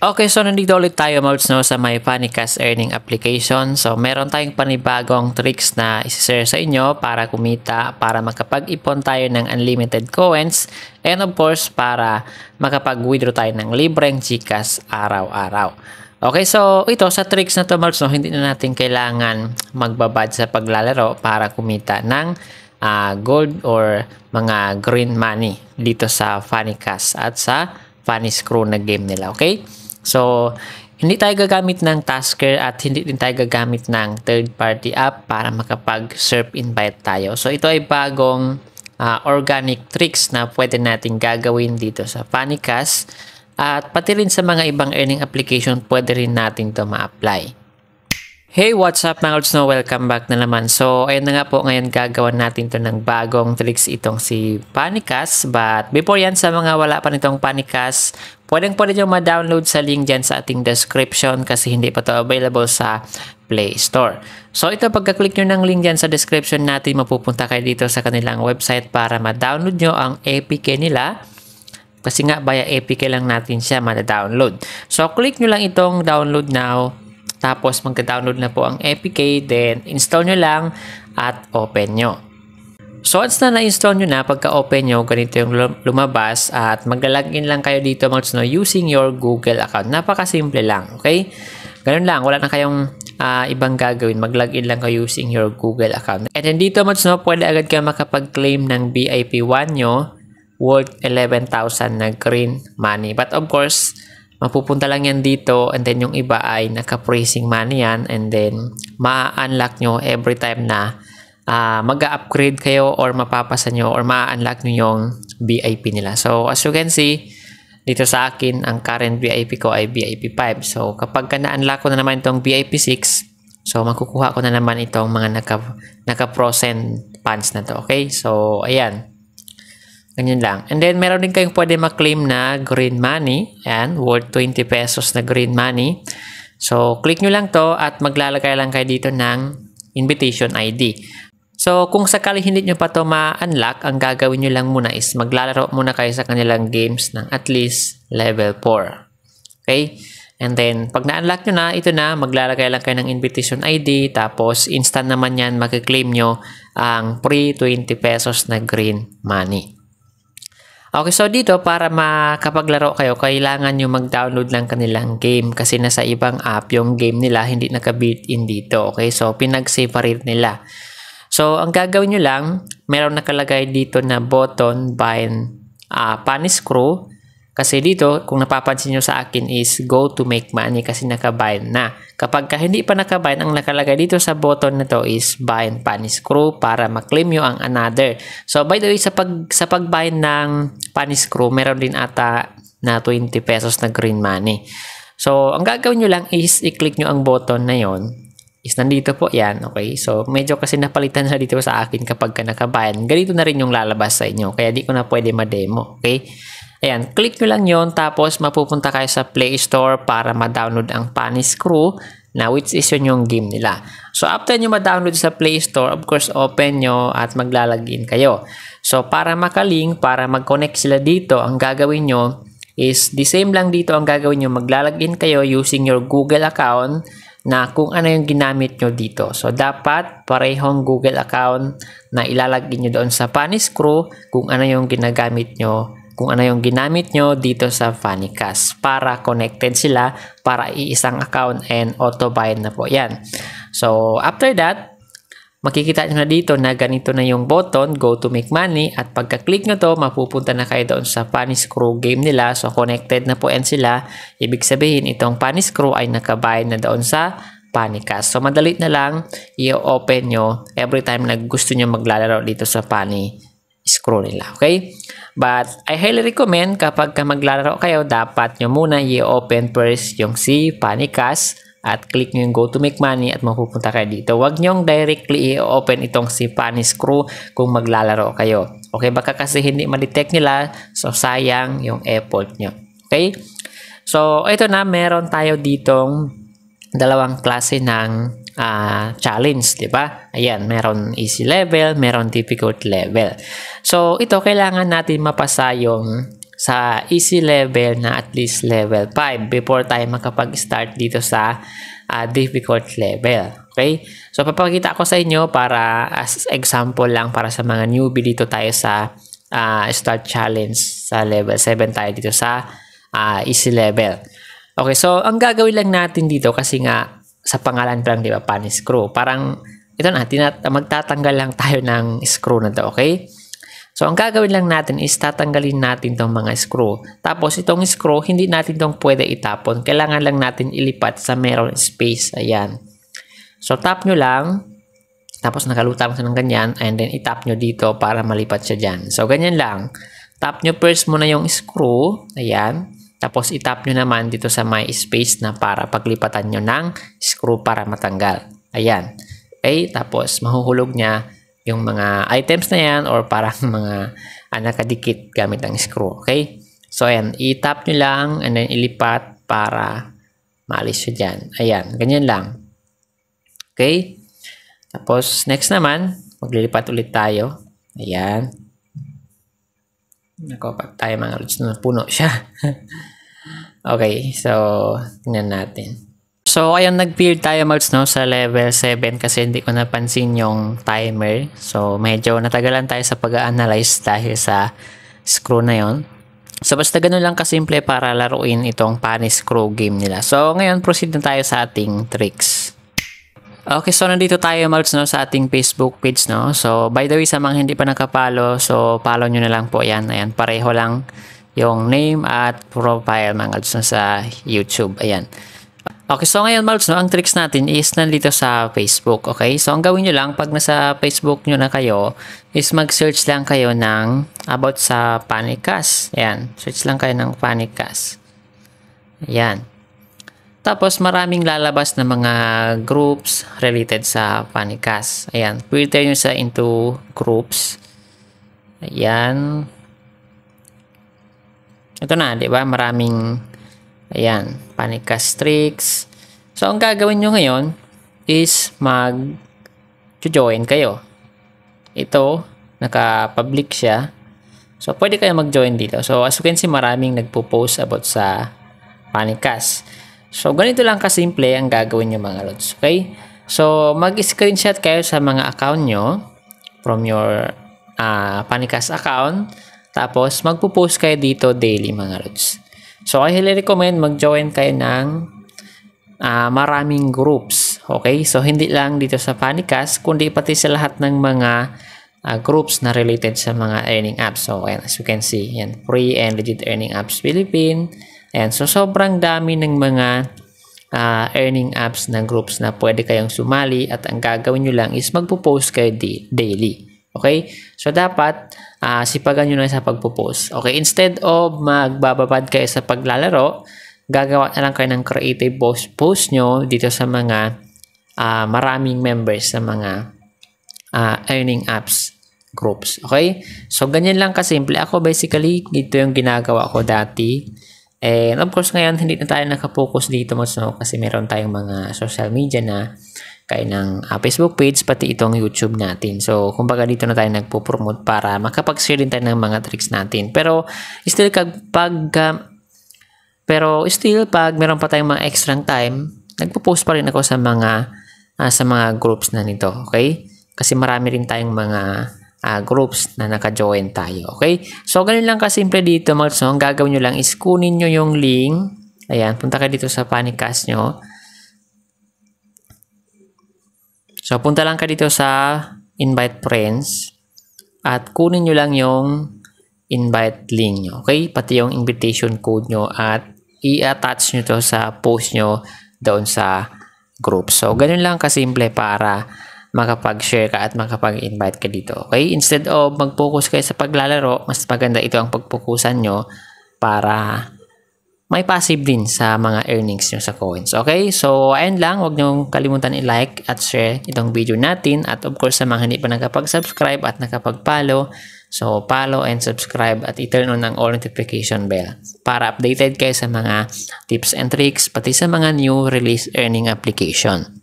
Okay, so nandito ulit tayo Mabs no, sa my Panicas Earning Application. So, meron tayong panibagong tricks na isi-share sa inyo para kumita, para makapag-ipon tayo ng unlimited coins, and of course, para makapag-withdraw tayo ng libreng chikas araw-araw. Okay, so ito sa tricks na to Mabs, no, hindi na natin kailangan magbabad sa paglalaro para kumita ng uh, gold or mga green money dito sa Panicas at sa Funny Screw na game nila, okay? So, hindi tayo gagamit ng Tasker at hindi din tayo gagamit ng third-party app para makapag-SERP invite tayo. So, ito ay bagong uh, organic tricks na pwede nating gagawin dito sa Fanicast at pati rin sa mga ibang earning application pwede rin natin to ma-apply. Hey, what's up mga Lords? No, welcome back na naman. So, ayun na nga po, ngayon gagawa natin to ng bagong tricks itong si Panicas. But before yan, sa mga wala pa nitong Panicas, Pwedeng pwede nyo ma-download sa link dyan sa ating description kasi hindi pa to available sa Play Store. So ito, pagka-click nyo ng link dyan sa description natin, mapupunta kayo dito sa kanilang website para ma-download nyo ang APK nila. Kasi nga, via APK lang natin siya ma-download. So click nyo lang itong download now. Tapos magka-download na po ang APK. Then install nyo lang at open nyo. So once na na-install nyo na, pagka-open nyo, ganito yung lumabas at mag-login lang kayo dito mga no, using your Google account. Napakasimple lang, okay? Ganun lang, wala na kayong uh, ibang gagawin. Mag-login lang kayo using your Google account. And then dito mga no, pwede agad kayo makapag-claim ng VIP 1 nyo worth 11,000 na green money. But of course, mapupunta lang yan dito and then yung iba ay naka-praising money yan and then ma-unlock nyo every time na uh, mag-upgrade kayo or mapapasa nyo or ma-unlock nyo yung VIP nila. So, as you can see, dito sa akin, ang current VIP ko ay VIP 5. So, kapag ka na-unlock ko na naman itong VIP 6, so, makukuha ko na naman itong mga naka, naka-prosent funds na to. Okay? So, ayan. Ganyan lang. And then, meron din kayong pwede maklaim na green money. Ayan, worth 20 pesos na green money. So, click nyo lang to at maglalagay lang kayo dito ng invitation ID. So, kung sakali hindi nyo pa to ma-unlock, ang gagawin nyo lang muna is maglalaro muna kayo sa kanilang games ng at least level 4. Okay? And then, pag na-unlock nyo na, ito na, maglalagay lang kayo ng invitation ID, tapos instant naman yan, mag-claim nyo ang free 20 pesos na green money. Okay, so dito para makapaglaro kayo, kailangan nyo mag-download ng kanilang game kasi nasa ibang app yung game nila hindi naka built in dito. Okay, so pinag-separate nila. So, ang gagawin nyo lang, meron nakalagay dito na button bind uh, ah, pan screw. Kasi dito, kung napapansin nyo sa akin is go to make money kasi nakabind na. Kapag ka hindi pa nakabind, ang nakalagay dito sa button na to is bind pan screw para maklaim nyo ang another. So by the way, sa, pag, sa pag-bind ng pan screw, meron din ata na 20 pesos na green money. So ang gagawin nyo lang is i-click nyo ang button na yon is nandito po yan, okay? So, medyo kasi napalitan na dito sa akin kapag ka nakabayan. Ganito na rin yung lalabas sa inyo, kaya di ko na pwede ma-demo, okay? Ayan, click nyo lang yon tapos mapupunta kayo sa Play Store para ma-download ang Panis Crew na which is yun yung game nila. So, after nyo ma-download sa Play Store, of course, open nyo at maglalagin kayo. So, para makaling, para mag-connect sila dito, ang gagawin nyo is the same lang dito ang gagawin nyo. Maglalagin kayo using your Google account na kung ano yung ginamit nyo dito. So, dapat parehong Google account na ilalagay nyo doon sa Funnies Crew kung ano yung ginagamit nyo kung ano yung ginamit nyo dito sa Funnycast para connected sila para iisang account and auto-bind na po yan. So, after that, Makikita nyo na dito na ganito na yung button, go to make money at pagka-click nyo to, mapupunta na kayo doon sa Panis Crew game nila. So connected na po yan sila. Ibig sabihin itong Panis Crew ay nakabayad na doon sa Panicast. So madali na lang i-open nyo every time na gusto nyo maglalaro dito sa Panicast Crew nila. Okay? But I highly recommend kapag maglalaro kayo, dapat nyo muna i-open first yung si Panicast at click nyo yung go to make money at mapupunta kayo dito. Huwag nyong directly i-open itong si Funny Crew kung maglalaro kayo. Okay, baka kasi hindi ma-detect nila so sayang yung effort nyo. Okay? So, ito na, meron tayo ditong dalawang klase ng uh, challenge, di ba? Ayan, meron easy level, meron difficult level. So, ito kailangan natin mapasa yung sa easy level na at least level 5 before tayo makapag-start dito sa uh, difficult level. Okay? So, papakita ko sa inyo para as example lang para sa mga newbie dito tayo sa uh, start challenge sa level 7 tayo dito sa uh, easy level. Okay, so ang gagawin lang natin dito kasi nga sa pangalan pa lang, di ba, panis screw. Parang, ito na, tinat- magtatanggal lang tayo ng screw na to, okay? So, ang gagawin lang natin is tatanggalin natin tong mga screw. Tapos, itong screw, hindi natin tong pwede itapon. Kailangan lang natin ilipat sa merong space. Ayan. So, tap nyo lang. Tapos, nakalutang sa ng ganyan. And then, itap nyo dito para malipat siya dyan. So, ganyan lang. Tap nyo first muna yung screw. Ayan. Tapos, itap nyo naman dito sa may space na para paglipatan nyo ng screw para matanggal. Ayan. Okay? Tapos, mahuhulog niya yung mga items na yan or parang mga uh, nakadikit gamit ng screw. Okay? So, ayan. I-tap nyo lang and then ilipat para maalis nyo dyan. Ayan. Ganyan lang. Okay? Tapos, next naman, maglilipat ulit tayo. Ayan. Nako, pag tayo mga lods na puno siya. okay. So, tingnan natin. So, ayun, nag-beard tayo no, sa level 7 kasi hindi ko napansin yung timer. So, medyo natagalan tayo sa pag-analyze dahil sa screw na yon. So, basta ganun lang kasimple para laruin itong panis screw game nila. So, ngayon, proceed na tayo sa ating tricks. Okay, so nandito tayo malts no, sa ating Facebook page. No? So, by the way, sa mga hindi pa nakapalo, so follow nyo na lang po yan. Ayan, pareho lang yung name at profile mga no, sa YouTube. Ayan. Okay, so ngayon Malbs, no, ang tricks natin is nandito sa Facebook, okay? So ang gawin nyo lang, pag nasa Facebook nyo na kayo, is mag-search lang kayo ng about sa Panic Cast. Ayan, search lang kayo ng Panic Cast. Ayan. Tapos maraming lalabas na mga groups related sa Panic Cast. Ayan, filter nyo sa into groups. Ayan. Ito na, di ba? Maraming Ayan, panic tricks. So, ang gagawin nyo ngayon is mag-join kayo. Ito, naka-public siya. So, pwede kayo mag-join dito. So, as you can see, maraming nagpo-post about sa Panicast. So, ganito lang kasimple ang gagawin nyo mga lods. Okay? So, mag-screenshot kayo sa mga account nyo from your uh, ah, Panicast account. Tapos, magpo-post kayo dito daily mga lods. So, I highly recommend mag-join kayo ng uh, maraming groups. Okay? So, hindi lang dito sa Panicast, kundi pati sa lahat ng mga uh, groups na related sa mga earning apps. So, ayan, as you can see, yan, free and legit earning apps Philippine. Ayan, so sobrang dami ng mga uh, earning apps na groups na pwede kayong sumali at ang gagawin nyo lang is magpo-post kayo di- daily. Okay? So, dapat uh, sipagan nyo na sa pagpo-post. Okay, instead of magbababad kayo sa paglalaro, gagawa na lang kayo ng creative post, post nyo dito sa mga uh, maraming members sa mga uh, earning apps groups. Okay? So, ganyan lang kasimple. Ako basically, dito yung ginagawa ko dati. And of course, ngayon hindi na tayo nakapokus dito mas no, kasi meron tayong mga social media na kaya ng uh, Facebook page, pati itong YouTube natin. So, kumbaga dito na tayo nagpo-promote para makapag-share din tayo ng mga tricks natin. Pero, still, kag pag, uh, pero still, pag meron pa tayong mga extra time, nagpo-post pa rin ako sa mga, uh, sa mga groups na nito, okay? Kasi marami rin tayong mga uh, groups na naka-join tayo, okay? So, ganun lang kasimple dito, mga so, ang gagawin nyo lang is kunin nyo yung link, ayan, punta kayo dito sa panicast nyo, So, punta lang ka dito sa invite friends at kunin nyo lang yung invite link nyo. Okay? Pati yung invitation code nyo at i-attach nyo to sa post nyo doon sa group. So, ganun lang kasimple para makapag-share ka at makapag-invite ka dito. Okay? Instead of mag-focus kayo sa paglalaro, mas maganda ito ang pagpokusan nyo para may passive din sa mga earnings nyo sa coins. Okay? So, ayan lang. Huwag nyo kalimutan i-like at share itong video natin. At of course, sa mga hindi pa nakapag-subscribe at nakapag-follow, so follow and subscribe at i-turn on ang all notification bell para updated kayo sa mga tips and tricks pati sa mga new release earning application.